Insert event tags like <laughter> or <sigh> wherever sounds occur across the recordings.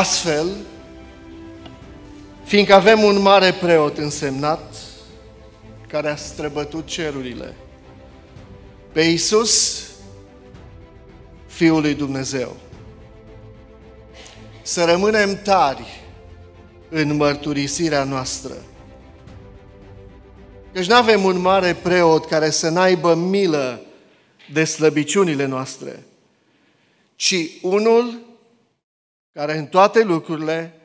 Astfel, fiindcă avem un mare preot însemnat care a străbătut cerurile, pe Iisus, Fiul lui Dumnezeu. Să rămânem tari în mărturisirea noastră. Căci nu avem un mare preot care să n-aibă milă de slăbiciunile noastre, ci unul care în toate lucrurile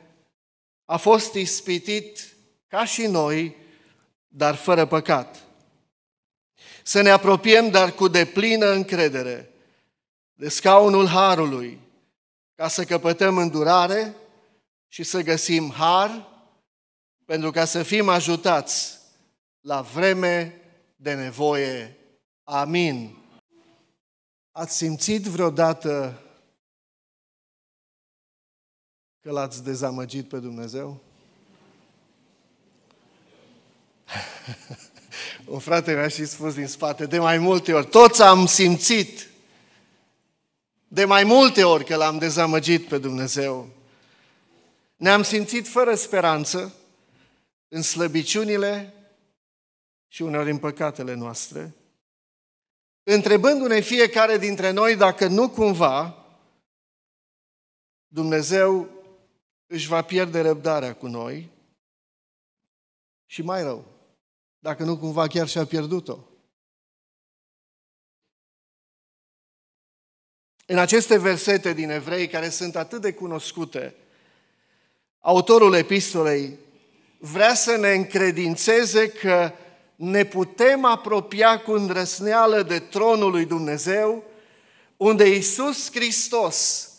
a fost ispitit ca și noi, dar fără păcat. Să ne apropiem, dar cu deplină încredere, de scaunul harului, ca să căpătăm îndurare și să găsim har pentru ca să fim ajutați la vreme de nevoie. Amin. Ați simțit vreodată că l-ați dezamăgit pe Dumnezeu? <laughs> Un frate mi-a și spus din spate, de mai multe ori, toți am simțit de mai multe ori că l-am dezamăgit pe Dumnezeu. Ne-am simțit fără speranță în slăbiciunile și uneori în păcatele noastre, întrebându-ne fiecare dintre noi dacă nu cumva Dumnezeu își va pierde răbdarea cu noi și mai rău, dacă nu cumva chiar și-a pierdut-o. În aceste versete din Evrei, care sunt atât de cunoscute, autorul epistolei vrea să ne încredințeze că ne putem apropia cu îndrăsneală de tronul lui Dumnezeu, unde Isus Hristos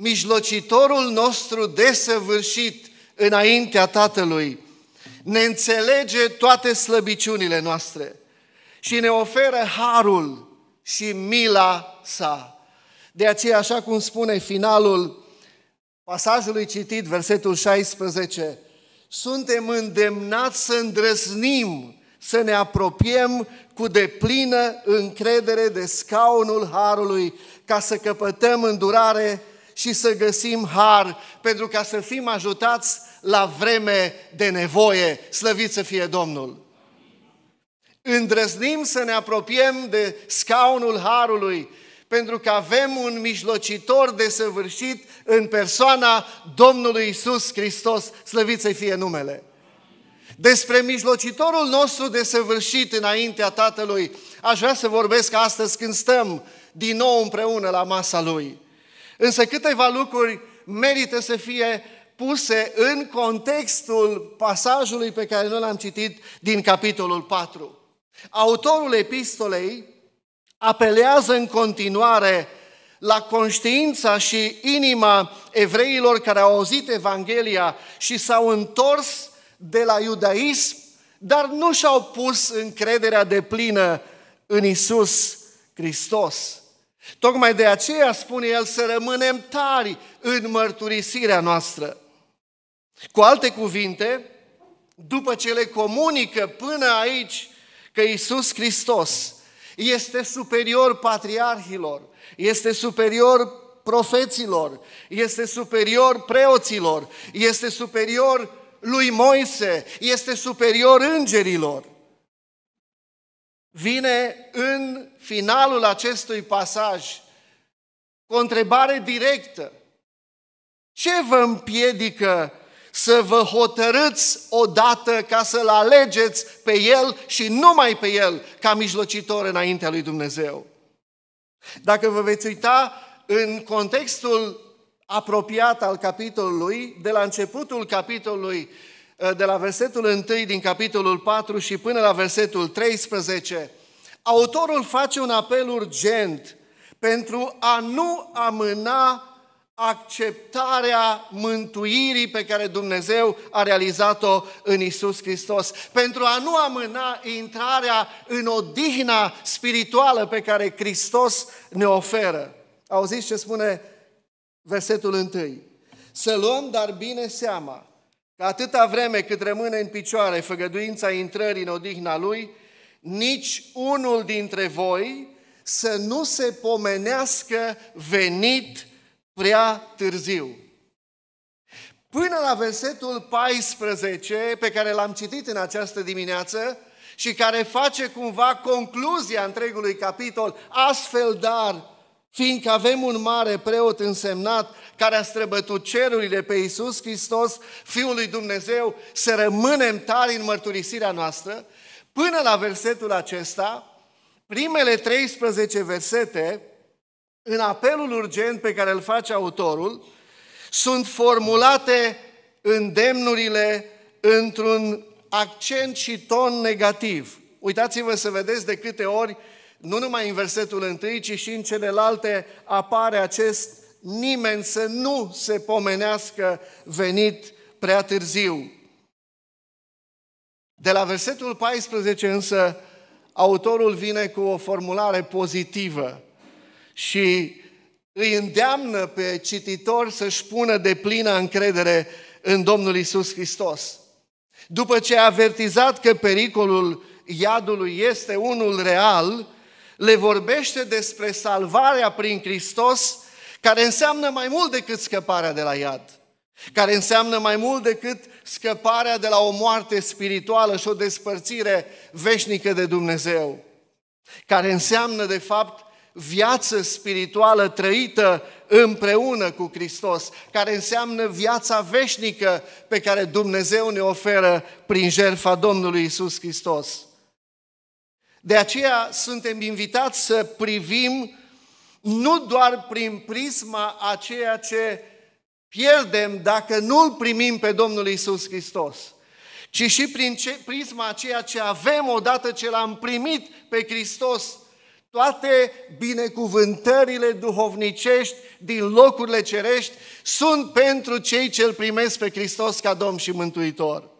mijlocitorul nostru desăvârșit înaintea Tatălui, ne înțelege toate slăbiciunile noastre și ne oferă harul și mila sa. De aceea, așa cum spune finalul pasajului citit, versetul 16, suntem îndemnați să îndrăznim, să ne apropiem cu deplină încredere de scaunul harului, ca să căpătăm îndurare și să găsim har pentru ca să fim ajutați la vreme de nevoie. Slăvit să fie Domnul! Îndrăznim să ne apropiem de scaunul harului pentru că avem un mijlocitor desăvârșit în persoana Domnului Isus Hristos, slăvit să fie numele. Despre mijlocitorul nostru desăvârșit înaintea Tatălui, aș vrea să vorbesc astăzi când stăm din nou împreună la masa Lui. Însă câteva lucruri merită să fie puse în contextul pasajului pe care noi l-am citit din capitolul 4. Autorul epistolei apelează în continuare la conștiința și inima evreilor care au auzit Evanghelia și s-au întors de la iudaism, dar nu și-au pus încrederea de plină în Isus Hristos. Tocmai de aceea spune el să rămânem tari în mărturisirea noastră. Cu alte cuvinte, după ce le comunică până aici că Isus Hristos este superior patriarhilor, este superior profeților, este superior preoților, este superior lui Moise, este superior îngerilor vine în finalul acestui pasaj cu o întrebare directă. Ce vă împiedică să vă hotărâți odată ca să-L alegeți pe El și numai pe El ca mijlocitor înaintea lui Dumnezeu? Dacă vă veți uita în contextul apropiat al capitolului, de la începutul capitolului Eh, de la versetul 1 din capitolul 4 și până la versetul 13, autorul face un apel urgent pentru a nu amâna acceptarea mântuirii pe care Dumnezeu a realizat-o în Isus Hristos, pentru a nu amâna intrarea în odihna spirituală pe care Hristos ne oferă. Auziți ce spune versetul 1. Să luăm dar bine seama că atâta vreme cât rămâne în picioare făgăduința intrării în odihna Lui, nici unul dintre voi să nu se pomenească venit prea târziu. Până la versetul 14, pe care l-am citit în această dimineață și care face cumva concluzia întregului capitol, astfel dar, fiindcă avem un mare preot însemnat care a străbătut cerurile pe Iisus Hristos, Fiul lui Dumnezeu, să rămânem tari în mărturisirea noastră, până la versetul acesta, primele 13 versete, în apelul urgent pe care îl face autorul, sunt formulate îndemnurile într-un accent și ton negativ. Uitați-vă să vedeți de câte ori nu numai în versetul 1, ci și în celelalte apare acest nimeni să nu se pomenească venit prea târziu. De la versetul 14 însă, autorul vine cu o formulare pozitivă și îi îndeamnă pe cititor să-și pună de plină încredere în Domnul Isus Hristos. După ce a avertizat că pericolul iadului este unul real, le vorbește despre salvarea prin Hristos, care înseamnă mai mult decât scăparea de la iad, care înseamnă mai mult decât scăparea de la o moarte spirituală și o despărțire veșnică de Dumnezeu, care înseamnă, de fapt, viață spirituală trăită împreună cu Hristos, care înseamnă viața veșnică pe care Dumnezeu ne oferă prin jertfa Domnului Isus Hristos. De aceea suntem invitați să privim nu doar prin prisma a ceea ce pierdem dacă nu îl primim pe Domnul Isus Hristos, ci și prin ce, prisma a ceea ce avem odată ce l-am primit pe Hristos, toate binecuvântările duhovnicești din locurile cerești sunt pentru cei ce îl primesc pe Hristos ca Domn și Mântuitor.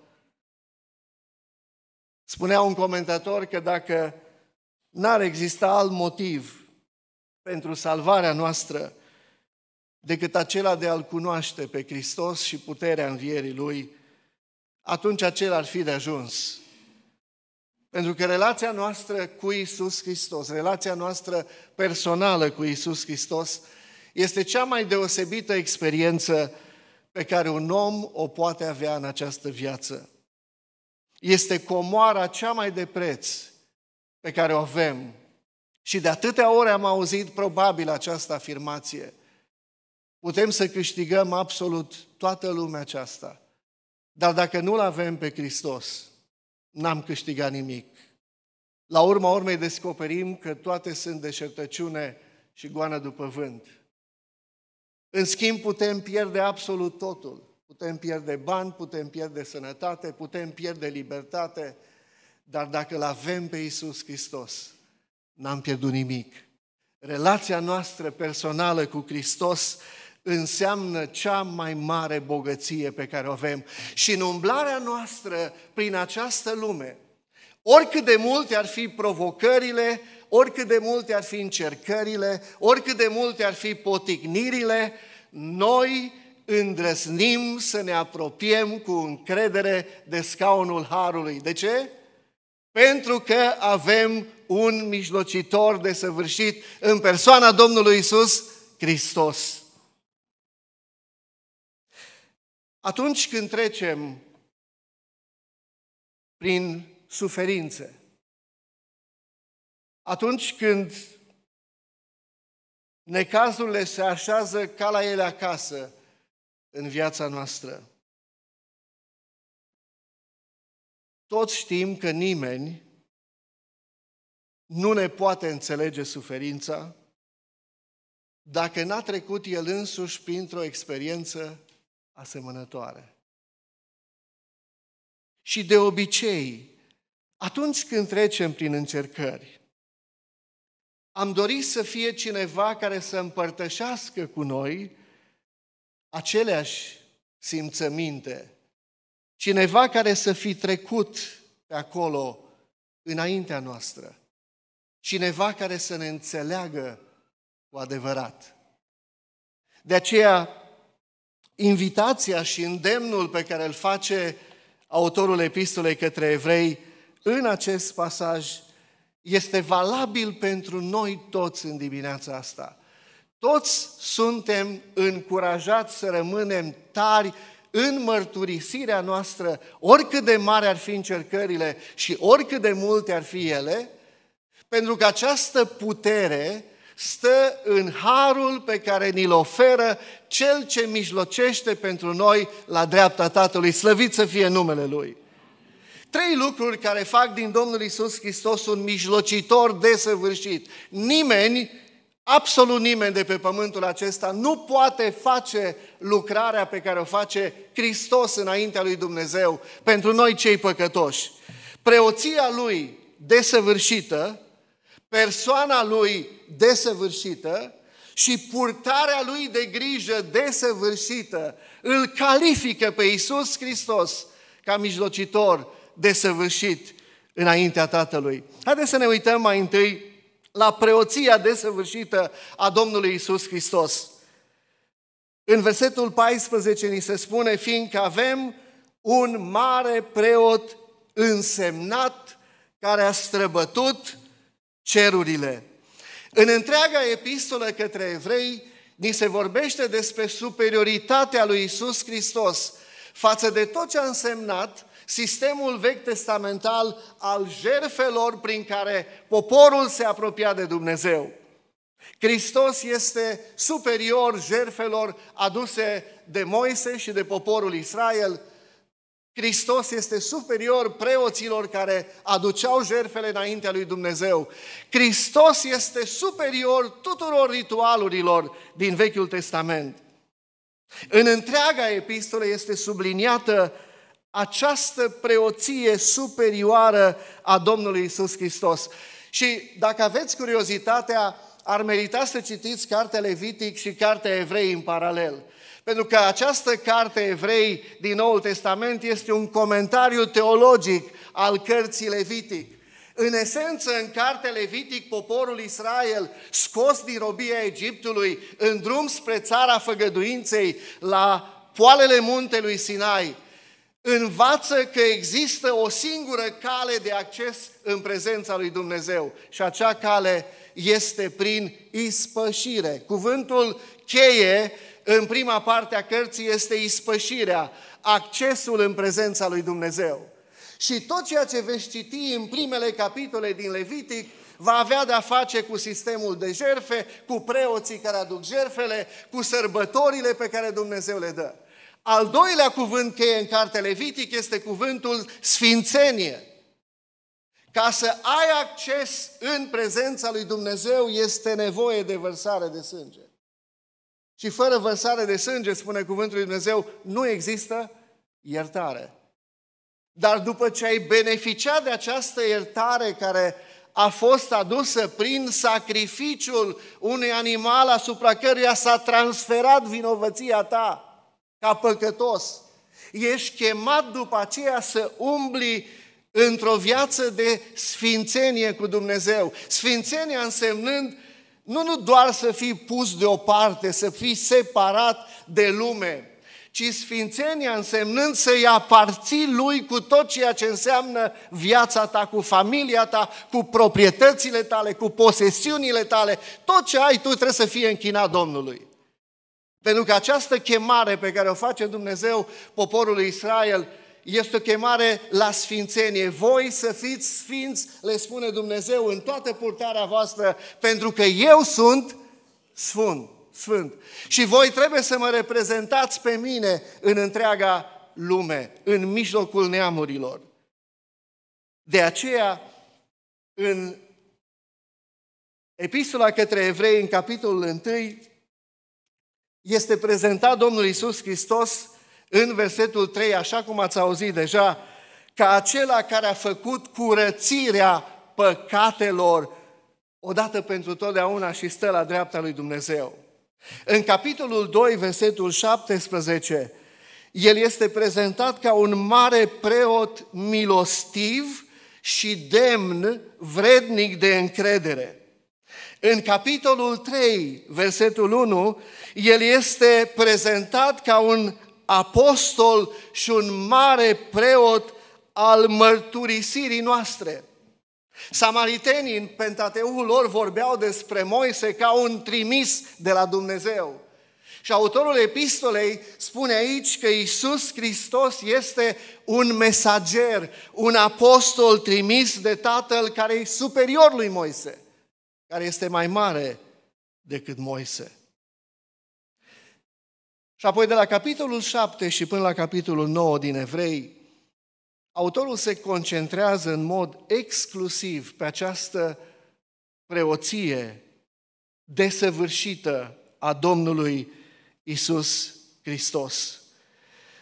Spunea un comentator că dacă n-ar exista alt motiv pentru salvarea noastră decât acela de a-L cunoaște pe Hristos și puterea învierii Lui, atunci acela ar fi de ajuns. Pentru că relația noastră cu Isus Hristos, relația noastră personală cu Isus Hristos, este cea mai deosebită experiență pe care un om o poate avea în această viață. Este comoara cea mai de preț pe care o avem. Și de atâtea ori am auzit probabil această afirmație. Putem să câștigăm absolut toată lumea aceasta. Dar dacă nu-L avem pe Hristos, n-am câștigat nimic. La urma urmei descoperim că toate sunt deșertăciune și goană după vânt. În schimb, putem pierde absolut totul. Putem pierde bani, putem pierde sănătate, putem pierde libertate, dar dacă îl avem pe Iisus Hristos, n-am pierdut nimic. Relația noastră personală cu Hristos înseamnă cea mai mare bogăție pe care o avem. Și în umblarea noastră prin această lume, oricât de multe ar fi provocările, oricât de multe ar fi încercările, oricât de multe ar fi poticnirile, noi îndrăznim să ne apropiem cu încredere de scaunul Harului. De ce? Pentru că avem un mijlocitor de săvârșit în persoana Domnului Isus Hristos. Atunci când trecem prin suferințe, atunci când necazurile se așează ca la ele acasă, în viața noastră. Toți știm că nimeni nu ne poate înțelege suferința dacă n-a trecut el însuși printr-o experiență asemănătoare. Și de obicei, atunci când trecem prin încercări, am dorit să fie cineva care să împărtășească cu noi aceleași simțăminte. Cineva care să fi trecut pe acolo înaintea noastră. Cineva care să ne înțeleagă cu adevărat. De aceea, invitația și îndemnul pe care îl face autorul epistolei către evrei în acest pasaj este valabil pentru noi toți în dimineața asta. Toți suntem încurajați să rămânem tari în mărturisirea noastră, oricât de mari ar fi încercările și oricât de multe ar fi ele, pentru că această putere stă în harul pe care ni-l oferă Cel ce mijlocește pentru noi la dreapta Tatălui. Slăvit să fie numele Lui! Trei lucruri care fac din Domnul Isus Hristos un mijlocitor desăvârșit. Nimeni Absolut nimeni de pe pământul acesta nu poate face lucrarea pe care o face Hristos înaintea lui Dumnezeu pentru noi cei păcătoși. Preoția lui desăvârșită, persoana lui desăvârșită și purtarea lui de grijă desăvârșită îl califică pe Iisus Hristos ca mijlocitor desăvârșit înaintea Tatălui. Haideți să ne uităm mai întâi la preoția desăvârșită a Domnului Isus Hristos. În versetul 14 ni se spune, fiindcă avem un mare preot însemnat care a străbătut cerurile. În întreaga epistolă către evrei, ni se vorbește despre superioritatea lui Isus Hristos față de tot ce a însemnat sistemul vechi testamental al jerfelor prin care poporul se apropia de Dumnezeu. Hristos este superior jerfelor aduse de Moise și de poporul Israel. Hristos este superior preoților care aduceau jerfele înaintea lui Dumnezeu. Hristos este superior tuturor ritualurilor din Vechiul Testament. În întreaga epistole este subliniată această preoție superioară a Domnului Isus Hristos. Și dacă aveți curiozitatea, ar merita să citiți cartea Levitic și cartea Evrei în paralel. Pentru că această carte evrei din Noul Testament este un comentariu teologic al cărții Levitic. În esență, în cartea Levitic, poporul Israel, scos din robia Egiptului, în drum spre țara făgăduinței, la poalele muntelui Sinai, învață că există o singură cale de acces în prezența lui Dumnezeu și acea cale este prin ispășire. Cuvântul cheie în prima parte a cărții este ispășirea, accesul în prezența lui Dumnezeu. Și tot ceea ce veți citi în primele capitole din Levitic va avea de-a face cu sistemul de jerfe, cu preoții care aduc jerfele, cu sărbătorile pe care Dumnezeu le dă. Al doilea cuvânt cheie în cartea Levitic este cuvântul sfințenie. Ca să ai acces în prezența lui Dumnezeu este nevoie de vărsare de sânge. Și fără vărsare de sânge, spune cuvântul lui Dumnezeu, nu există iertare. Dar după ce ai beneficiat de această iertare care a fost adusă prin sacrificiul unui animal asupra căruia s-a transferat vinovăția ta, ca păcătos. Ești chemat după aceea să umbli într-o viață de sfințenie cu Dumnezeu. Sfințenia însemnând nu, nu doar să fii pus deoparte, să fii separat de lume, ci sfințenia însemnând să-i aparții lui cu tot ceea ce înseamnă viața ta, cu familia ta, cu proprietățile tale, cu posesiunile tale. Tot ce ai tu trebuie să fie închinat Domnului. Pentru că această chemare pe care o face Dumnezeu poporului Israel este o chemare la sfințenie. Voi să fiți sfinți, le spune Dumnezeu, în toată purtarea voastră, pentru că eu sunt sfânt. sfânt. Și voi trebuie să mă reprezentați pe mine în întreaga lume, în mijlocul neamurilor. De aceea, în epistola către evrei, în capitolul 1, este prezentat Domnul Isus Hristos în versetul 3, așa cum ați auzit deja, ca acela care a făcut curățirea păcatelor odată pentru totdeauna și stă la dreapta lui Dumnezeu. În capitolul 2, versetul 17, el este prezentat ca un mare preot milostiv și demn, vrednic de încredere. În capitolul 3, versetul 1, el este prezentat ca un apostol și un mare preot al mărturisirii noastre. Samaritenii în Pentateul lor vorbeau despre Moise ca un trimis de la Dumnezeu. Și autorul epistolei spune aici că Isus Hristos este un mesager, un apostol trimis de Tatăl care e superior lui Moise, care este mai mare decât Moise. Și apoi de la capitolul 7 și până la capitolul 9 din Evrei, autorul se concentrează în mod exclusiv pe această preoție desăvârșită a Domnului Isus Hristos.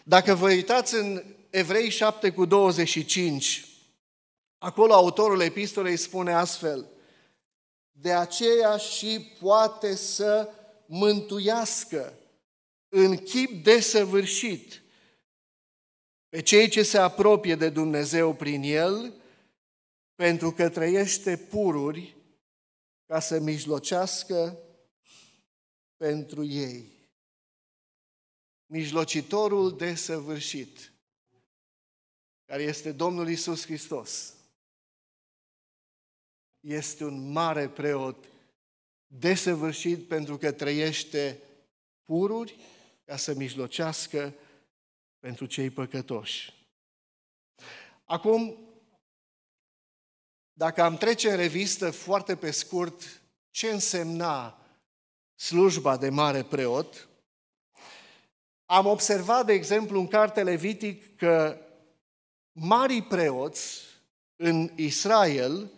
Dacă vă uitați în Evrei 7 cu 25, acolo autorul epistolei spune astfel, de aceea și poate să mântuiască în chip desăvârșit pe cei ce se apropie de Dumnezeu prin el, pentru că trăiește pururi ca să mijlocească pentru ei. Mijlocitorul desăvârșit, care este Domnul Isus Hristos, este un mare preot desăvârșit pentru că trăiește pururi ca să mijlocească pentru cei păcătoși. Acum, dacă am trece în revistă foarte pe scurt ce însemna slujba de mare preot, am observat, de exemplu, în carte Levitic că marii preoți în Israel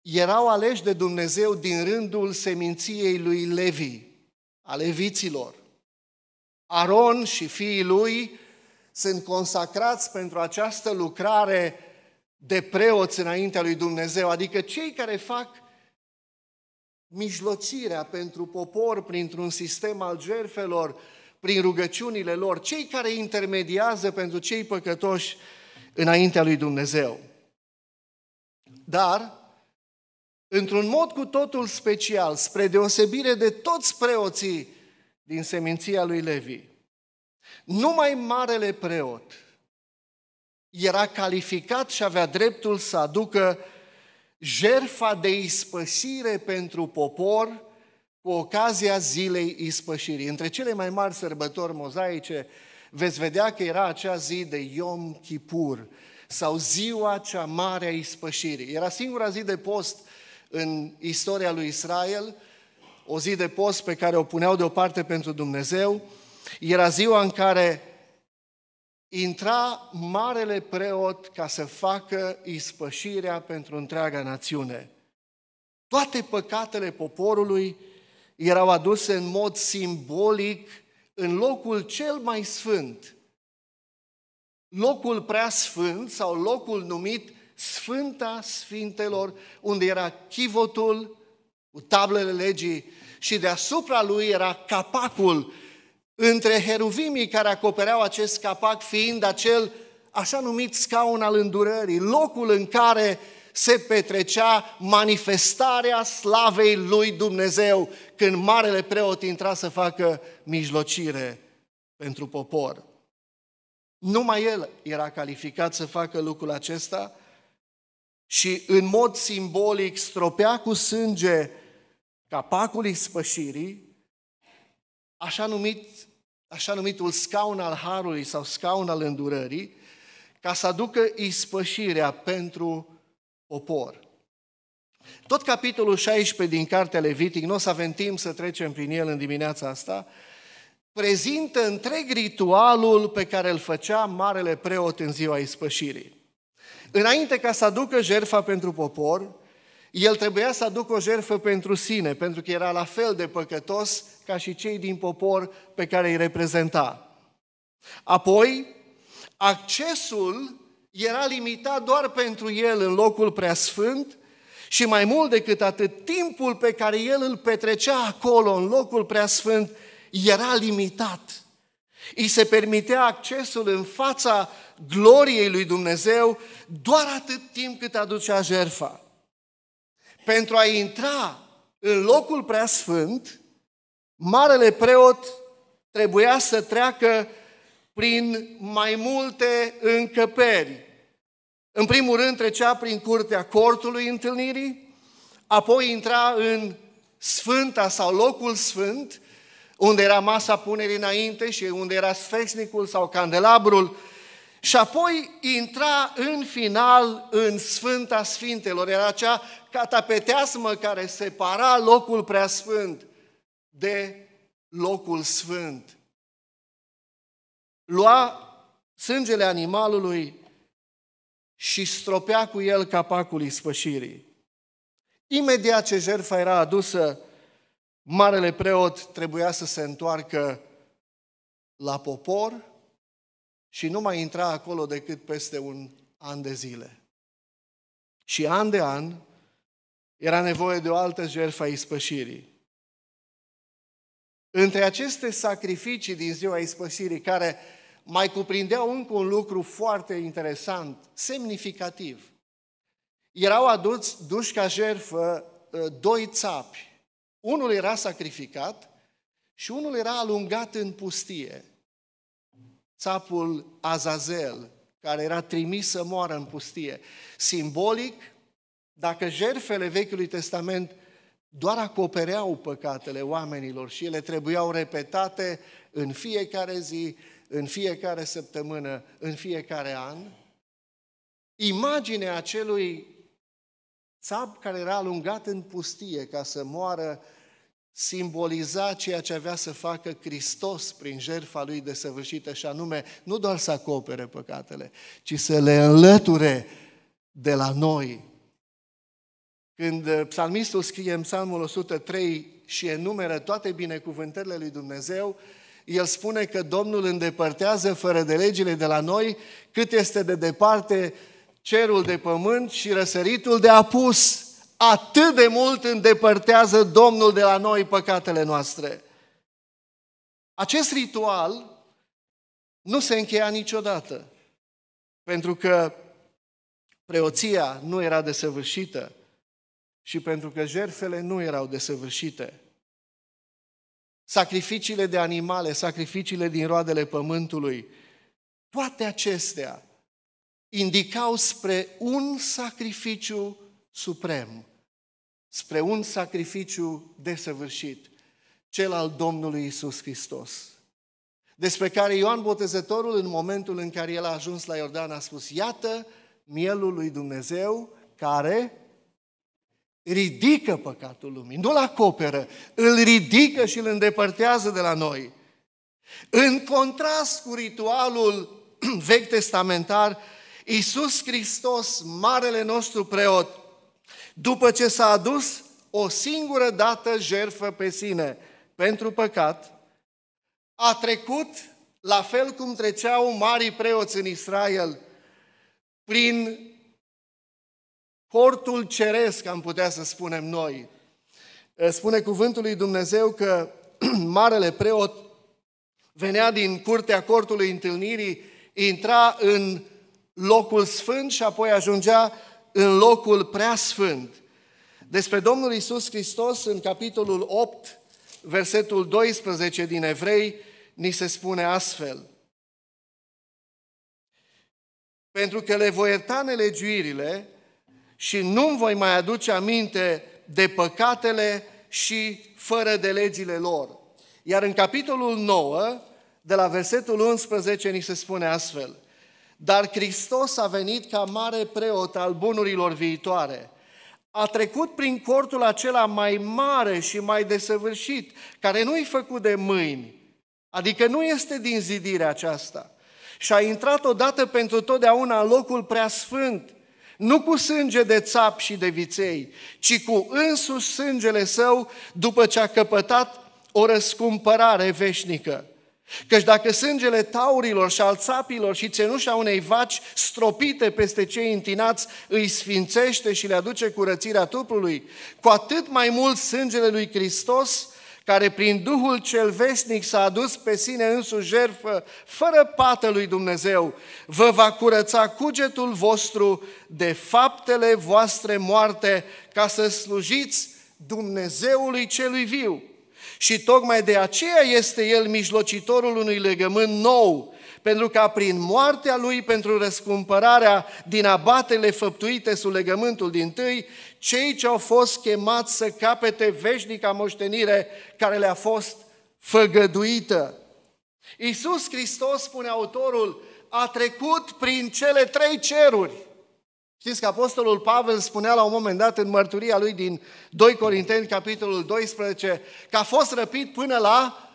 erau aleși de Dumnezeu din rândul seminției lui Levi, a leviților. Aron și fiii lui sunt consacrați pentru această lucrare de preoți înaintea lui Dumnezeu, adică cei care fac mijlocirea pentru popor printr-un sistem al jerfelor, prin rugăciunile lor, cei care intermediază pentru cei păcătoși înaintea lui Dumnezeu. Dar, într-un mod cu totul special, spre deosebire de toți preoții din seminția lui Levi, numai marele preot era calificat și avea dreptul să aducă jerfa de ispășire pentru popor cu ocazia zilei ispășirii. Între cele mai mari sărbători mozaice veți vedea că era acea zi de Yom Kippur sau ziua cea mare a ispășirii. Era singura zi de post în istoria lui Israel o zi de post pe care o puneau deoparte pentru Dumnezeu. Era ziua în care intra marele preot ca să facă ispășirea pentru întreaga națiune. Toate păcatele poporului erau aduse în mod simbolic în locul cel mai sfânt, locul prea sfânt sau locul numit Sfânta Sfintelor, unde era chivotul, cu tablele legii și deasupra lui era capacul între heruvimii care acopereau acest capac fiind acel așa numit scaun al îndurării, locul în care se petrecea manifestarea slavei lui Dumnezeu când marele preot intra să facă mijlocire pentru popor. Numai el era calificat să facă lucrul acesta și în mod simbolic stropea cu sânge capacul ispășirii, așa, numit, așa numitul scaun al harului sau scaun al îndurării, ca să aducă ispășirea pentru popor. Tot capitolul 16 din Cartea Levitic, nu o să avem timp să trecem prin el în dimineața asta, prezintă întreg ritualul pe care îl făcea marele preot în ziua ispășirii. Înainte ca să aducă jertfa pentru popor, el trebuia să aducă o jertfă pentru sine, pentru că era la fel de păcătos ca și cei din popor pe care îi reprezenta. Apoi, accesul era limitat doar pentru el în locul preasfânt și mai mult decât atât, timpul pe care el îl petrecea acolo, în locul preasfânt, era limitat. Îi se permitea accesul în fața gloriei lui Dumnezeu doar atât timp cât aducea jertfa pentru a intra în locul preasfânt, marele preot trebuia să treacă prin mai multe încăperi. În primul rând trecea prin curtea cortului întâlnirii, apoi intra în sfânta sau locul sfânt, unde era masa punerii înainte și unde era sfesnicul sau candelabrul și apoi intra în final în Sfânta Sfintelor. Era acea catapeteasmă care separa locul preasfânt de locul sfânt. Lua sângele animalului și stropea cu el capacul ispășirii. Imediat ce jertfa era adusă, marele preot trebuia să se întoarcă la popor, și nu mai intra acolo decât peste un an de zile. Și an de an era nevoie de o altă jertfă a ispășirii. Între aceste sacrificii din ziua ispășirii, care mai cuprindeau încă un lucru foarte interesant, semnificativ, erau aduți, duși ca jertfă, ă, doi țapi. Unul era sacrificat și unul era alungat în pustie țapul Azazel, care era trimis să moară în pustie. Simbolic, dacă jerfele Vechiului Testament doar acopereau păcatele oamenilor și ele trebuiau repetate în fiecare zi, în fiecare săptămână, în fiecare an, imaginea acelui țap care era alungat în pustie ca să moară simboliza ceea ce avea să facă Hristos prin jertfa Lui săvârșită și anume nu doar să acopere păcatele, ci să le înlăture de la noi. Când uh, psalmistul scrie în psalmul 103 și enumeră toate binecuvântările lui Dumnezeu, el spune că Domnul îndepărtează fără de legile de la noi cât este de departe cerul de pământ și răsăritul de apus atât de mult îndepărtează Domnul de la noi păcatele noastre. Acest ritual nu se încheia niciodată, pentru că preoția nu era desăvârșită și pentru că jertfele nu erau desăvârșite. Sacrificiile de animale, sacrificiile din roadele pământului, toate acestea indicau spre un sacrificiu suprem, spre un sacrificiu desăvârșit, cel al Domnului Isus Hristos, despre care Ioan Botezătorul, în momentul în care el a ajuns la Iordan, a spus, iată mielul lui Dumnezeu care ridică păcatul lumii, nu-l acoperă, îl ridică și îl îndepărtează de la noi. În contrast cu ritualul <clears throat> vechi testamentar, Iisus Hristos, Marele nostru preot, după ce s-a adus o singură dată jerfă pe sine pentru păcat, a trecut la fel cum treceau marii preoți în Israel prin cortul ceresc, am putea să spunem noi. Eh, spune cuvântul lui Dumnezeu că <clears throat> marele preot venea din curtea cortului întâlnirii, intra în locul sfânt și apoi ajungea în locul preasfânt. Despre Domnul Isus Hristos, în capitolul 8, versetul 12 din Evrei, ni se spune astfel. Pentru că le voi ierta nelegiuirile și nu voi mai aduce aminte de păcatele și fără de legile lor. Iar în capitolul 9, de la versetul 11, ni se spune astfel. Dar Hristos a venit ca mare preot al bunurilor viitoare. A trecut prin cortul acela mai mare și mai desăvârșit, care nu-i făcut de mâini, adică nu este din zidirea aceasta. Și a intrat odată pentru totdeauna în locul preasfânt, nu cu sânge de țap și de viței, ci cu însuși sângele său după ce a căpătat o răscumpărare veșnică. Căci dacă sângele taurilor și al țapilor și țenușa unei vaci stropite peste cei întinați îi sfințește și le aduce curățirea trupului, cu atât mai mult sângele lui Hristos, care prin Duhul cel veșnic s-a adus pe sine însuși jertfă, fără pată lui Dumnezeu, vă va curăța cugetul vostru de faptele voastre moarte, ca să slujiți Dumnezeului celui viu. Și tocmai de aceea este El mijlocitorul unui legământ nou, pentru ca prin moartea Lui pentru răscumpărarea din abatele făptuite sub legământul din tâi, cei ce au fost chemați să capete veșnica moștenire care le-a fost făgăduită. Iisus Hristos, spune autorul, a trecut prin cele trei ceruri. Știți că Apostolul Pavel spunea la un moment dat în mărturia lui din 2 Corinteni, capitolul 12, că a fost răpit până la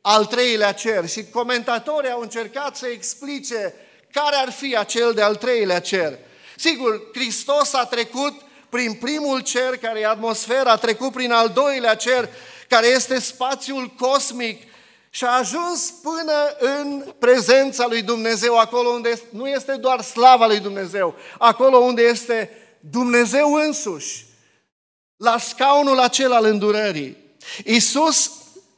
al treilea cer și comentatorii au încercat să explice care ar fi acel de al treilea cer. Sigur, Hristos a trecut prin primul cer, care e atmosfera, a trecut prin al doilea cer, care este spațiul cosmic, și a ajuns până în prezența lui Dumnezeu, acolo unde nu este doar slava lui Dumnezeu, acolo unde este Dumnezeu însuși, la scaunul acela al îndurării. Iisus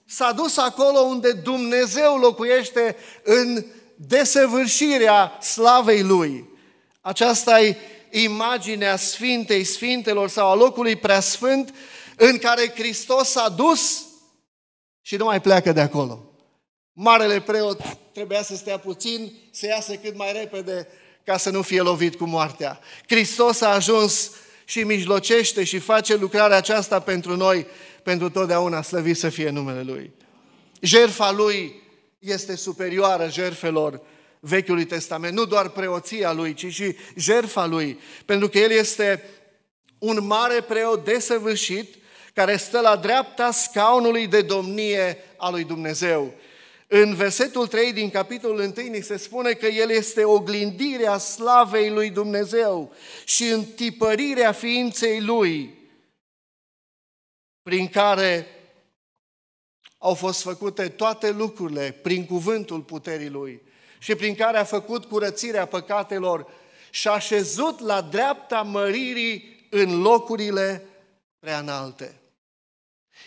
s-a dus acolo unde Dumnezeu locuiește în desăvârșirea slavei Lui. Aceasta e imaginea Sfintei Sfintelor sau a locului preasfânt în care Hristos s-a dus și nu mai pleacă de acolo. Marele preot trebuia să stea puțin, să iasă cât mai repede ca să nu fie lovit cu moartea. Hristos a ajuns și mijlocește și face lucrarea aceasta pentru noi, pentru totdeauna slăvit să fie numele Lui. Jerfa Lui este superioară jerfelor Vechiului Testament, nu doar preoția Lui, ci și jerfa Lui, pentru că El este un mare preot desăvârșit care stă la dreapta scaunului de domnie a lui Dumnezeu. În versetul 3 din capitolul 1 ni se spune că El este oglindirea slavei lui Dumnezeu și întipărirea ființei Lui, prin care au fost făcute toate lucrurile prin cuvântul puterii Lui și prin care a făcut curățirea păcatelor și a șezut la dreapta măririi în locurile prea înalte.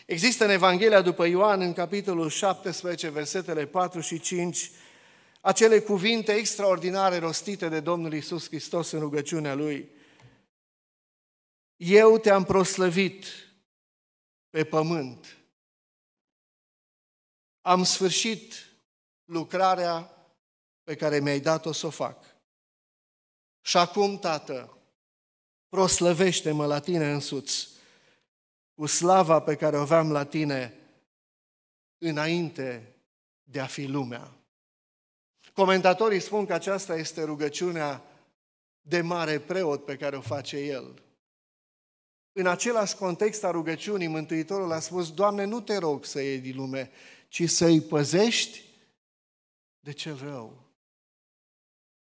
Există în Evanghelia după Ioan, în capitolul 17, versetele 4 și 5, acele cuvinte extraordinare rostite de Domnul Isus Hristos în rugăciunea Lui. Eu te-am proslăvit pe pământ. Am sfârșit lucrarea pe care mi-ai dat-o să o fac. Și acum, Tată, proslăvește-mă la tine însuți cu slava pe care o aveam la tine înainte de a fi lumea. Comentatorii spun că aceasta este rugăciunea de mare preot pe care o face el. În același context a rugăciunii, Mântuitorul a spus, Doamne, nu te rog să iei din lume, ci să-i păzești de cel rău.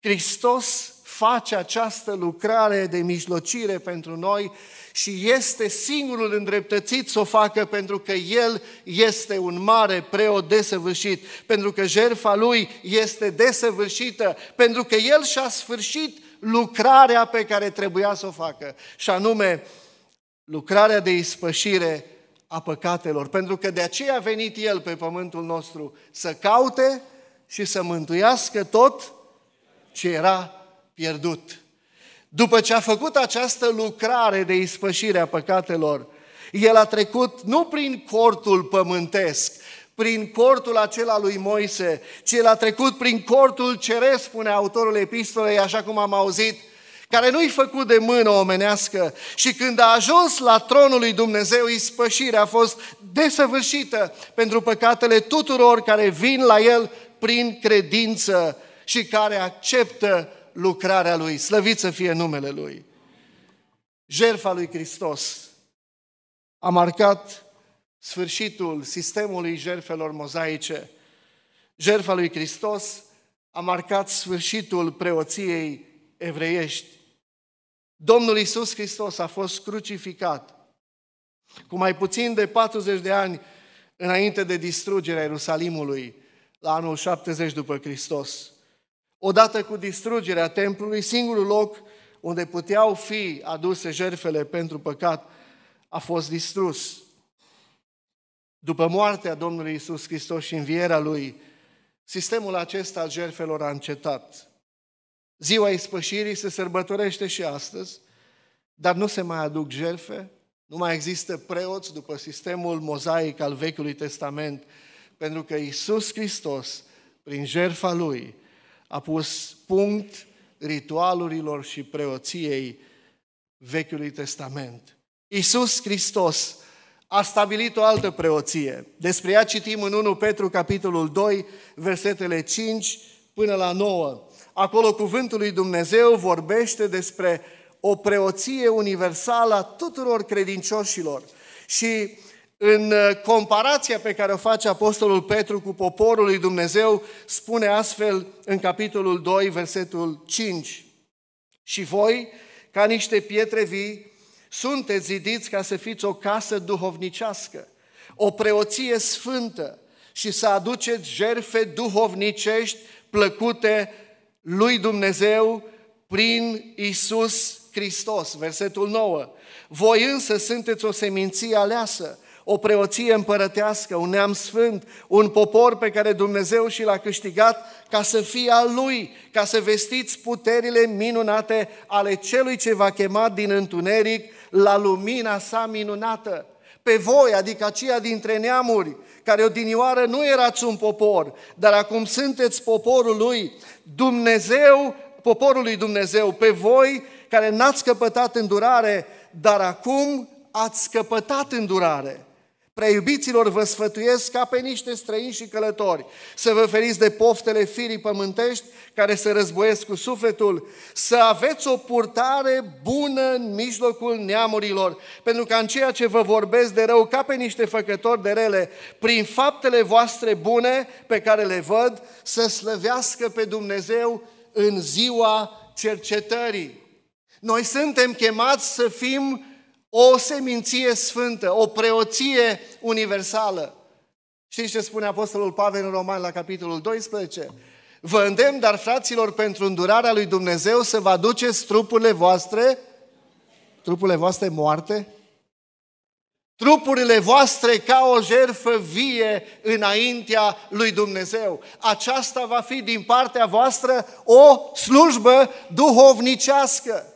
Hristos face această lucrare de mijlocire pentru noi și este singurul îndreptățit să o facă pentru că El este un mare preot desăvârșit, pentru că jertfa Lui este desăvârșită, pentru că El și-a sfârșit lucrarea pe care trebuia să o facă, și anume lucrarea de ispășire a păcatelor, pentru că de aceea a venit El pe pământul nostru să caute și să mântuiască tot ce era pierdut. După ce a făcut această lucrare de ispășire a păcatelor, el a trecut nu prin cortul pământesc, prin cortul acela lui Moise, ci el a trecut prin cortul ceresc, spune autorul epistolei, așa cum am auzit, care nu-i făcut de mână omenească și când a ajuns la tronul lui Dumnezeu, ispășirea a fost desăvârșită pentru păcatele tuturor care vin la el prin credință și care acceptă lucrarea Lui, slăvit să fie numele Lui. Jerfa lui Hristos a marcat sfârșitul sistemului jerfelor mozaice. Jerfa lui Hristos a marcat sfârșitul preoției evreiești. Domnul Isus Hristos a fost crucificat cu mai puțin de 40 de ani înainte de distrugerea Ierusalimului, la anul 70 după Hristos. Odată cu distrugerea templului, singurul loc unde puteau fi aduse jertfele pentru păcat a fost distrus. După moartea Domnului Isus Hristos și învierea Lui, sistemul acesta al jertfelor a încetat. Ziua ispășirii se sărbătorește și astăzi, dar nu se mai aduc jertfe, nu mai există preoți după sistemul mozaic al Vechiului Testament, pentru că Isus Hristos, prin jertfa Lui, a pus punct ritualurilor și preoției Vechiului Testament. Iisus Hristos a stabilit o altă preoție. Despre ea citim în 1 Petru, capitolul 2, versetele 5 până la 9. Acolo cuvântul lui Dumnezeu vorbește despre o preoție universală a tuturor credincioșilor. Și în uh, comparația pe care o face Apostolul Petru cu poporul lui Dumnezeu, spune astfel în capitolul 2, versetul 5. Și voi, ca niște pietre vii, sunteți zidiți ca să fiți o casă duhovnicească, o preoție sfântă și să aduceți jerfe duhovnicești plăcute lui Dumnezeu prin Isus Hristos. Versetul 9. Voi însă sunteți o seminție aleasă, o preoție împărătească, un neam sfânt, un popor pe care Dumnezeu și l-a câștigat ca să fie al lui, ca să vestiți puterile minunate ale celui ce va chema din întuneric la lumina sa minunată. Pe voi, adică aceia dintre neamuri, care odinioară nu erați un popor, dar acum sunteți poporul lui, Dumnezeu, poporul lui Dumnezeu, pe voi care n-ați căpătat îndurare, dar acum ați căpătat îndurare. Preiubiților, vă sfătuiesc ca pe niște străini și călători, să vă feriți de poftele firii pământești care se războiesc cu sufletul, să aveți o purtare bună în mijlocul neamurilor, pentru că în ceea ce vă vorbesc de rău ca pe niște făcători de rele, prin faptele voastre bune pe care le văd, să slăvească pe Dumnezeu în ziua cercetării. Noi suntem chemați să fim o seminție sfântă, o preoție universală. Știți ce spune Apostolul Pavel în Roman la capitolul 12? Vă îndemn, dar fraților, pentru îndurarea lui Dumnezeu să vă aduceți trupurile voastre, trupurile voastre moarte, trupurile voastre ca o jerfă vie înaintea lui Dumnezeu. Aceasta va fi din partea voastră o slujbă duhovnicească.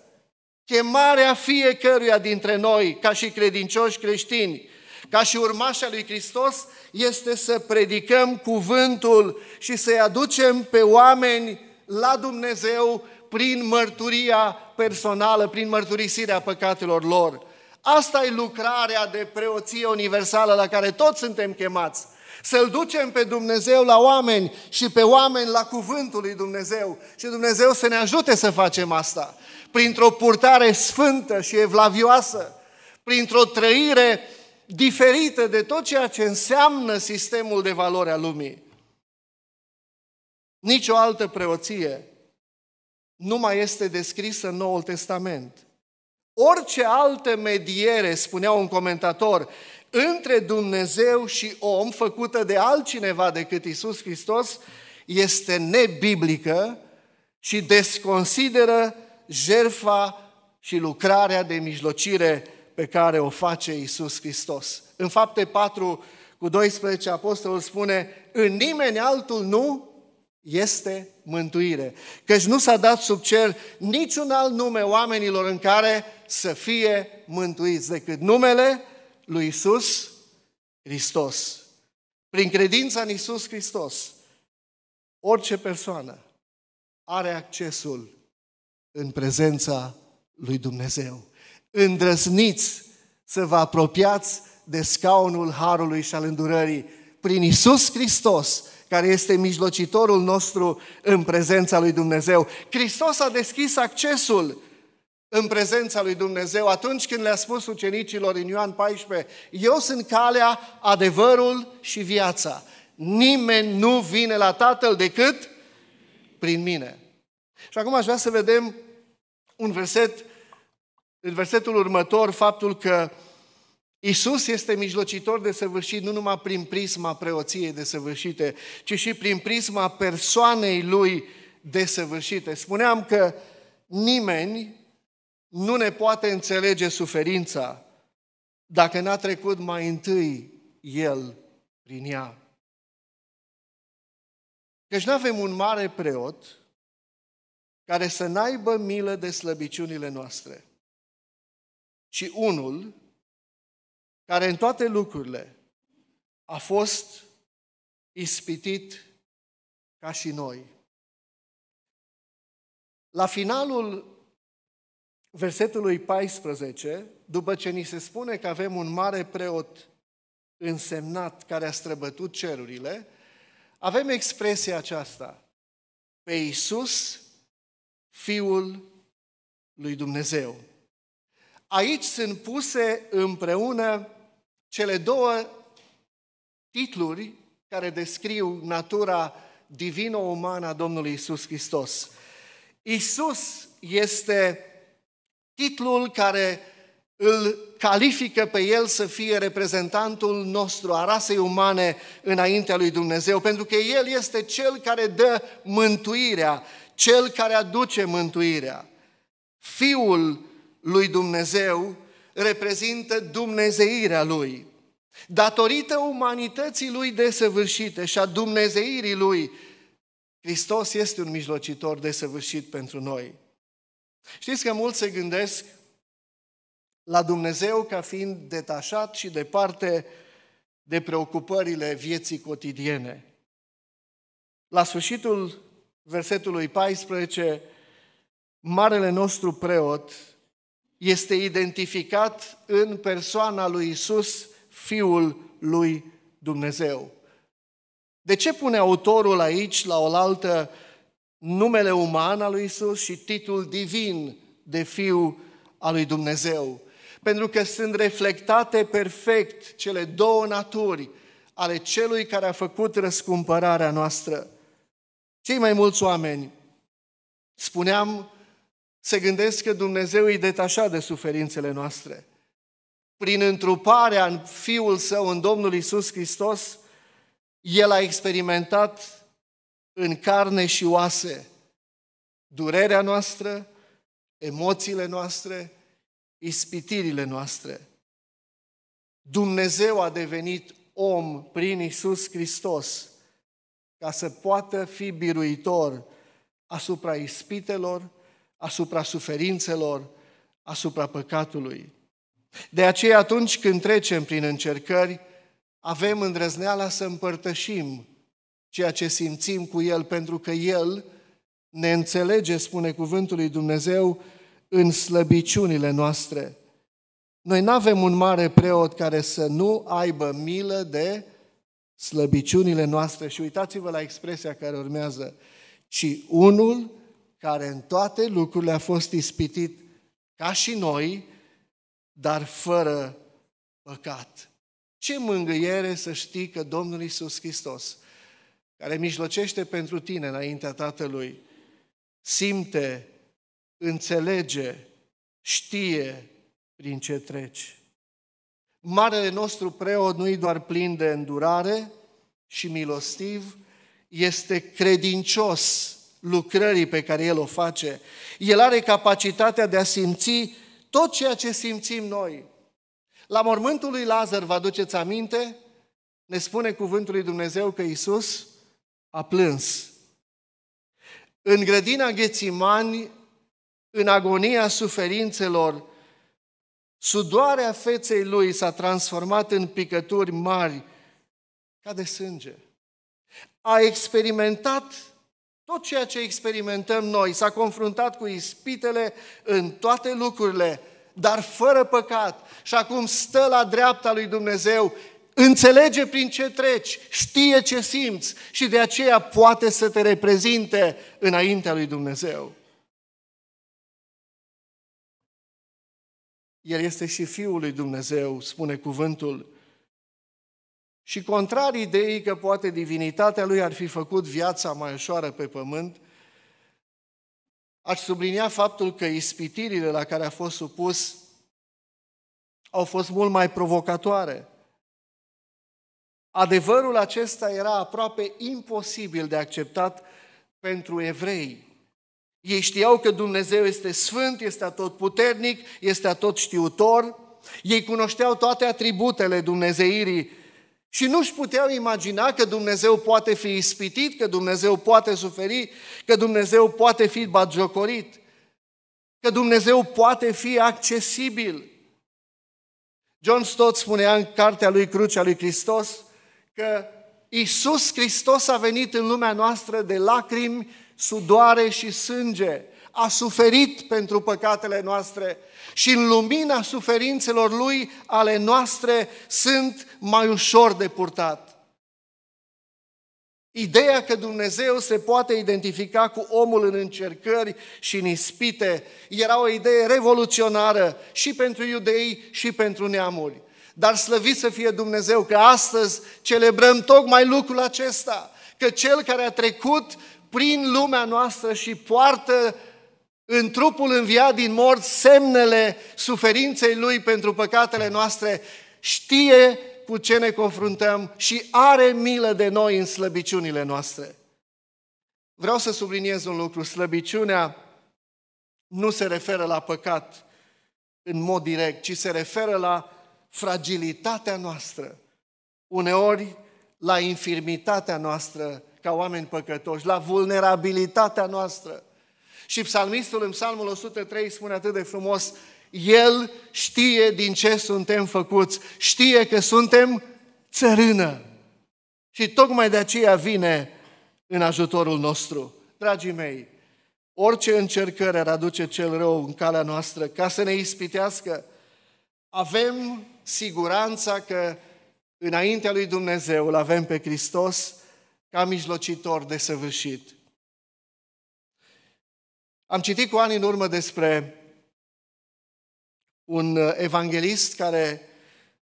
Chemarea fiecăruia dintre noi, ca și credincioși creștini, ca și urmașa lui Hristos, este să predicăm cuvântul și să-i aducem pe oameni la Dumnezeu prin mărturia personală, prin mărturisirea păcatelor lor. Asta e lucrarea de preoție universală la care toți suntem chemați. Să-L ducem pe Dumnezeu la oameni și pe oameni la cuvântul lui Dumnezeu. Și Dumnezeu să ne ajute să facem asta. Printr-o purtare sfântă și evlavioasă, printr-o trăire diferită de tot ceea ce înseamnă sistemul de valori a lumii. Nici o altă preoție nu mai este descrisă în Noul Testament. Orice altă mediere, spunea un comentator, între Dumnezeu și om, făcută de altcineva decât Isus Hristos, este nebiblică și desconsideră jerfa și lucrarea de mijlocire pe care o face Isus Hristos. În fapte 4 cu 12 apostolul spune, în nimeni altul nu este mântuire. Căci nu s-a dat sub cer niciun alt nume oamenilor în care să fie mântuiți decât numele lui Isus Hristos. Prin credința în Isus Hristos, orice persoană are accesul în prezența lui Dumnezeu. Îndrăzniți să vă apropiați de scaunul harului și al îndurării prin Isus Hristos, care este mijlocitorul nostru în prezența lui Dumnezeu. Hristos a deschis accesul în prezența lui Dumnezeu atunci când le-a spus ucenicilor în Ioan 14, eu sunt calea, adevărul și viața. Nimeni nu vine la Tatăl decât prin mine. Și acum aș vrea să vedem un verset, în versetul următor, faptul că Isus este mijlocitor de săvârșit nu numai prin prisma preoției de săvârșite, ci și prin prisma persoanei Lui de săvârșite. Spuneam că nimeni nu ne poate înțelege suferința dacă n-a trecut mai întâi El prin ea. Căci nu avem un mare preot care să n-aibă milă de slăbiciunile noastre, ci unul care în toate lucrurile a fost ispitit ca și noi. La finalul versetului 14, după ce ni se spune că avem un mare preot însemnat care a străbătut cerurile, avem expresia aceasta, pe Iisus, Fiul lui Dumnezeu. Aici sunt puse împreună cele două titluri care descriu natura divino-umană a Domnului Isus Hristos. Isus este titlul care îl califică pe el să fie reprezentantul nostru a rasei umane înaintea lui Dumnezeu, pentru că el este cel care dă mântuirea, cel care aduce mântuirea. Fiul lui Dumnezeu reprezintă dumnezeirea lui. Datorită umanității lui desăvârșite și a dumnezeirii lui, Hristos este un mijlocitor desăvârșit pentru noi. Știți că mulți se gândesc la Dumnezeu ca fiind detașat și departe de preocupările vieții cotidiene. La sfârșitul versetului 14, Marele nostru preot este identificat în persoana lui Isus, Fiul lui Dumnezeu. De ce pune autorul aici la oaltă numele uman al lui Isus și titlul divin de Fiu al lui Dumnezeu. Pentru că sunt reflectate perfect cele două naturi ale celui care a făcut răscumpărarea noastră. Cei mai mulți oameni, spuneam, se gândesc că Dumnezeu îi detașa de suferințele noastre. Prin întruparea în Fiul Său, în Domnul Isus Hristos, El a experimentat în carne și oase durerea noastră, emoțiile noastre, ispitirile noastre. Dumnezeu a devenit om prin Isus Hristos ca să poată fi biruitor asupra ispitelor, asupra suferințelor, asupra păcatului. De aceea atunci când trecem prin încercări, avem îndrăzneala să împărtășim ceea ce simțim cu El, pentru că El ne înțelege, spune cuvântul lui Dumnezeu, în slăbiciunile noastre. Noi nu avem un mare preot care să nu aibă milă de slăbiciunile noastre. Și uitați-vă la expresia care urmează. Ci unul care în toate lucrurile a fost ispitit ca și noi, dar fără păcat. Ce mângâiere să știi că Domnul Isus Hristos care mijlocește pentru tine înaintea Tatălui, simte, înțelege, știe prin ce treci. Marele nostru preot nu-i doar plin de îndurare și milostiv, este credincios lucrării pe care El o face. El are capacitatea de a simți tot ceea ce simțim noi. La mormântul lui Lazar, vă aduceți aminte? Ne spune cuvântul lui Dumnezeu că Iisus a plâns. În grădina Ghețimani, în agonia suferințelor, sudoarea feței lui s-a transformat în picături mari, ca de sânge. A experimentat tot ceea ce experimentăm noi, s-a confruntat cu ispitele în toate lucrurile, dar fără păcat. Și acum stă la dreapta lui Dumnezeu, înțelege prin ce treci, știe ce simți și de aceea poate să te reprezinte înaintea lui Dumnezeu. El este și Fiul lui Dumnezeu, spune cuvântul. Și contrar ideii că poate divinitatea lui ar fi făcut viața mai ușoară pe pământ, aș sublinia faptul că ispitirile la care a fost supus au fost mult mai provocatoare. Adevărul acesta era aproape imposibil de acceptat pentru evrei. Ei știau că Dumnezeu este sfânt, este atotputernic, este atotștiutor. Ei cunoșteau toate atributele Dumnezeirii și nu-și puteau imagina că Dumnezeu poate fi ispitit, că Dumnezeu poate suferi, că Dumnezeu poate fi bagiocorit, că Dumnezeu poate fi accesibil. John Stott spunea în cartea lui Crucea lui Hristos că Isus Hristos a venit în lumea noastră de lacrimi, sudoare și sânge, a suferit pentru păcatele noastre și în lumina suferințelor Lui ale noastre sunt mai ușor de purtat. Ideea că Dumnezeu se poate identifica cu omul în încercări și în ispite era o idee revoluționară și pentru iudei și pentru neamuri. Dar slăvit să fie Dumnezeu că astăzi celebrăm tocmai lucrul acesta, că Cel care a trecut prin lumea noastră și poartă în trupul înviat din mort semnele suferinței Lui pentru păcatele noastre, știe cu ce ne confruntăm și are milă de noi în slăbiciunile noastre. Vreau să subliniez un lucru, slăbiciunea nu se referă la păcat în mod direct, ci se referă la fragilitatea noastră, uneori la infirmitatea noastră ca oameni păcătoși, la vulnerabilitatea noastră. Și psalmistul în psalmul 103 spune atât de frumos, El știe din ce suntem făcuți, știe că suntem țărână. Și tocmai de aceea vine în ajutorul nostru. Dragii mei, orice încercare ar aduce cel rău în calea noastră ca să ne ispitească, avem siguranța că înaintea lui Dumnezeu îl avem pe Hristos ca mijlocitor săvârșit. Am citit cu ani în urmă despre un uh, evanghelist care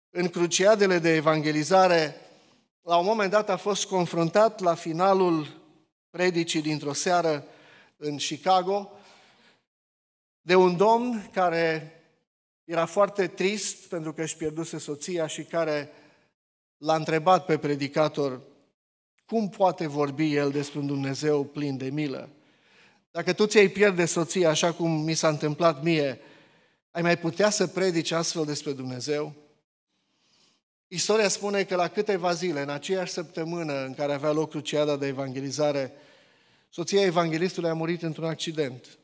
în cruciadele de evangelizare la un moment dat a fost confruntat la finalul predicii dintr-o seară în Chicago de un domn care era foarte trist pentru că își pierduse soția și care l-a întrebat pe predicator cum poate vorbi el despre un Dumnezeu plin de milă. Dacă tu ți-ai pierde soția așa cum mi s-a întâmplat mie, ai mai putea să predici astfel despre Dumnezeu? Istoria spune că la câteva zile, în aceeași săptămână în care avea loc cruciada de evangelizare, soția evanghelistului a murit într-un accident.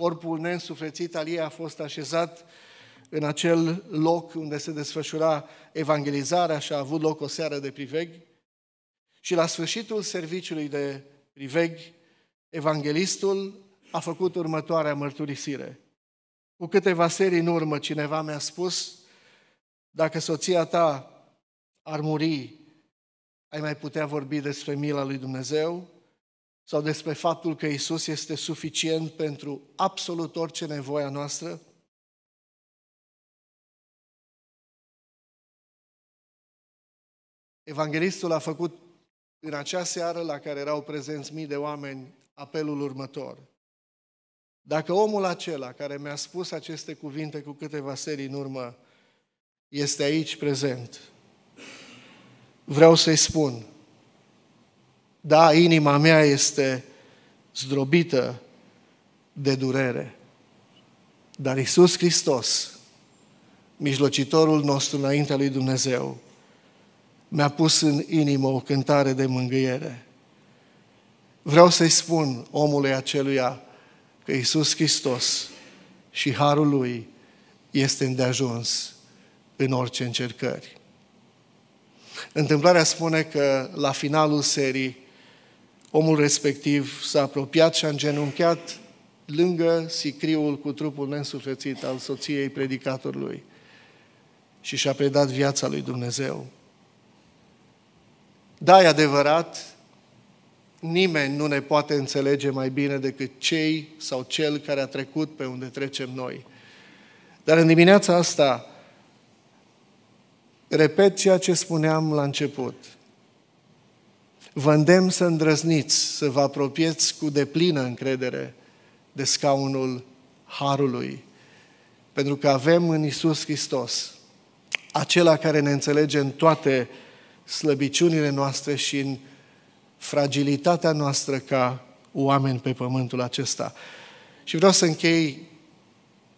Corpul neînsuflețit al ei a fost așezat în acel loc unde se desfășura evangelizarea și a avut loc o seară de priveg. Și la sfârșitul serviciului de priveg, evanghelistul a făcut următoarea mărturisire. Cu câteva serii în urmă, cineva mi-a spus, dacă soția ta ar muri, ai mai putea vorbi despre mila lui Dumnezeu? sau despre faptul că Isus este suficient pentru absolut orice nevoie a noastră? Evanghelistul a făcut în acea seară la care erau prezenți mii de oameni apelul următor. Dacă omul acela care mi-a spus aceste cuvinte cu câteva seri în urmă este aici prezent, vreau să-i spun, da, inima mea este zdrobită de durere. Dar Isus Hristos, mijlocitorul nostru înaintea lui Dumnezeu, mi-a pus în inimă o cântare de mângâiere. Vreau să-i spun omului aceluia că Isus Hristos și harul lui este îndeajuns în orice încercări. Întâmplarea spune că la finalul serii Omul respectiv s-a apropiat și a îngenunchiat lângă sicriul cu trupul neînsuflețit al soției predicatorului și și-a predat viața lui Dumnezeu. Da, e adevărat, nimeni nu ne poate înțelege mai bine decât cei sau cel care a trecut pe unde trecem noi. Dar în dimineața asta, repet ceea ce spuneam la început – Vă îndemn să îndrăzniți, să vă apropieți cu deplină încredere de scaunul Harului, pentru că avem în Isus Hristos, acela care ne înțelege în toate slăbiciunile noastre și în fragilitatea noastră ca oameni pe pământul acesta. Și vreau să închei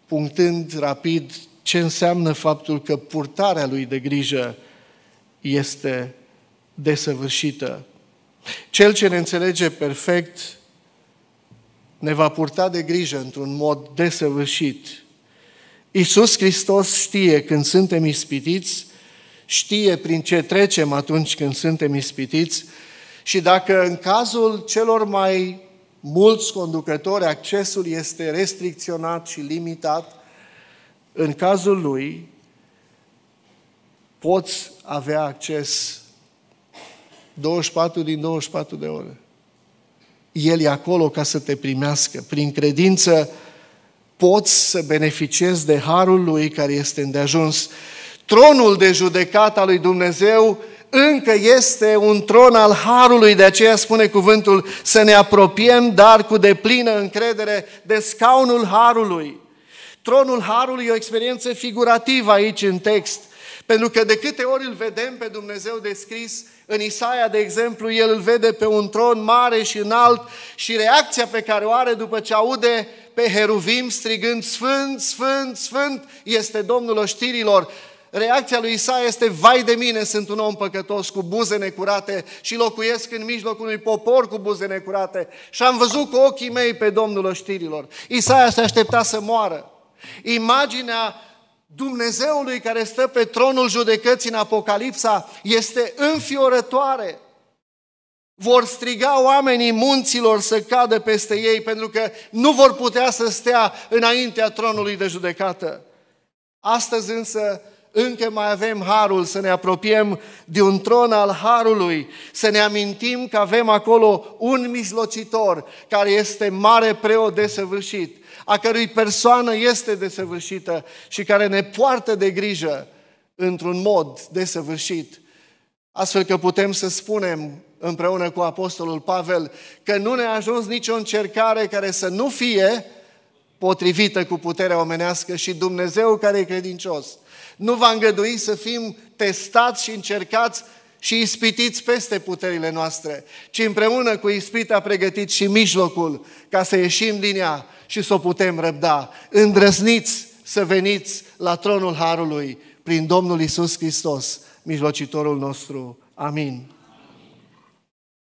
punctând rapid ce înseamnă faptul că purtarea lui de grijă este desăvârșită. Cel ce ne înțelege perfect ne va purta de grijă într-un mod desăvârșit. Iisus Hristos știe când suntem ispitiți, știe prin ce trecem atunci când suntem ispitiți și dacă în cazul celor mai mulți conducători accesul este restricționat și limitat, în cazul lui poți avea acces 24 din 24 de ore. El e acolo ca să te primească. Prin credință poți să beneficiezi de harul lui care este îndeajuns. Tronul de judecat al lui Dumnezeu încă este un tron al harului, de aceea spune cuvântul să ne apropiem, dar cu deplină încredere de scaunul harului. Tronul harului e o experiență figurativă aici în text. Pentru că de câte ori îl vedem pe Dumnezeu descris în Isaia, de exemplu, el îl vede pe un tron mare și înalt și reacția pe care o are după ce aude pe Heruvim strigând Sfânt, Sfânt, Sfânt este Domnul oștirilor. Reacția lui Isaia este, vai de mine, sunt un om păcătos cu buze necurate și locuiesc în mijlocul unui popor cu buze necurate și am văzut cu ochii mei pe Domnul oștirilor. Isaia se aștepta să moară. Imaginea Dumnezeului care stă pe tronul judecății în Apocalipsa este înfiorătoare. Vor striga oamenii munților să cadă peste ei pentru că nu vor putea să stea înaintea tronului de judecată. Astăzi însă încă mai avem harul să ne apropiem de un tron al harului, să ne amintim că avem acolo un mijlocitor care este mare preot desăvârșit a cărui persoană este desăvârșită și care ne poartă de grijă într-un mod desăvârșit. Astfel că putem să spunem împreună cu Apostolul Pavel că nu ne-a ajuns nicio încercare care să nu fie potrivită cu puterea omenească și Dumnezeu care e credincios nu va îngădui să fim testați și încercați și ispitiți peste puterile noastre, ci împreună cu ispita pregătit și mijlocul ca să ieșim din ea și să o putem răbda. Îndrăzniți să veniți la tronul Harului prin Domnul Isus Hristos, mijlocitorul nostru. Amin.